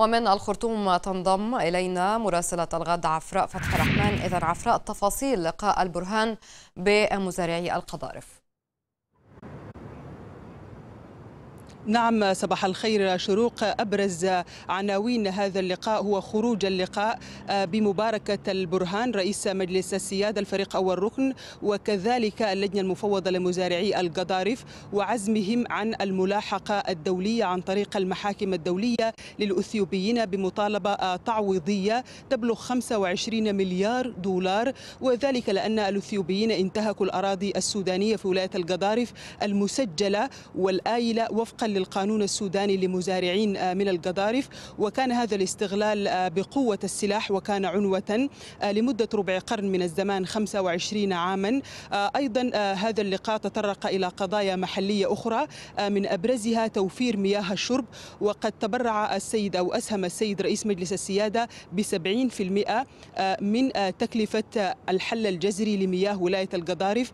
ومن الخرطوم تنضم إلينا مراسلة الغد عفراء فتح الرحمن إذا عفراء تفاصيل لقاء البرهان بمزارعي القضارف نعم صباح الخير شروق أبرز عناوين هذا اللقاء هو خروج اللقاء آه، بمباركة البرهان رئيس مجلس السيادة الفريق أول ركن وكذلك اللجنة المفوضة لمزارعي القضارف وعزمهم عن الملاحقة الدولية عن طريق المحاكم الدولية للأثيوبيين بمطالبة آه، تعويضية تبلغ 25 مليار دولار وذلك لأن الأثيوبيين انتهكوا الأراضي السودانية في ولاية القضارف المسجلة والآيلة وفقا للقانون السوداني لمزارعين آه، من القذارف وكان هذا الاستغلال آه، بقوة السلاح وكان عنوة آه، لمدة ربع قرن من الزمان 25 عاما أيضا هذا اللقاء تطرق إلى قضايا محلية أخرى من أبرزها توفير مياه الشرب وقد تبرع السيد أو أسهم السيد رئيس مجلس السيادة ب 70% من تكلفة الحل الجزري لمياه ولاية القضارف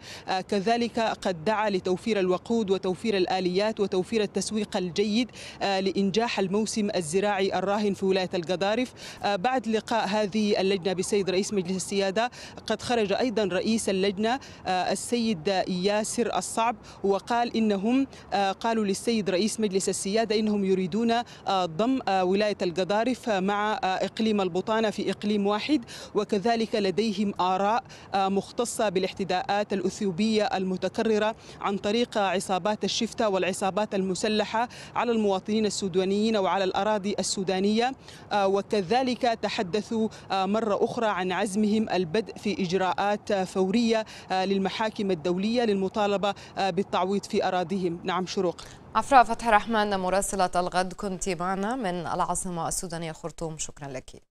كذلك قد دعا لتوفير الوقود وتوفير الآليات وتوفير التسويق التسويق الجيد آه، لإنجاح الموسم الزراعي الراهن في ولاية القضارف آه، بعد لقاء هذه اللجنة بالسيد رئيس مجلس السيادة قد خرج أيضا رئيس اللجنة آه، السيد ياسر الصعب وقال إنهم قالوا للسيد رئيس مجلس السيادة إنهم يريدون ضم ولاية القضارف مع إقليم البطانة في إقليم واحد وكذلك لديهم آراء مختصة بالاحتداءات الأثيوبية المتكررة عن طريق عصابات الشفتة والعصابات المسلحة المسلحة على المواطنين السودانيين وعلى الأراضي السودانية آه، وكذلك تحدثوا آه، مرة أخرى عن عزمهم البدء في إجراءات فورية آه، للمحاكم الدولية للمطالبة بالتعويض في أراضيهم نعم شروق عفراء فتح رحمن مراسلة الغد كنت معنا من العاصمة السودانية خرطوم شكرا لك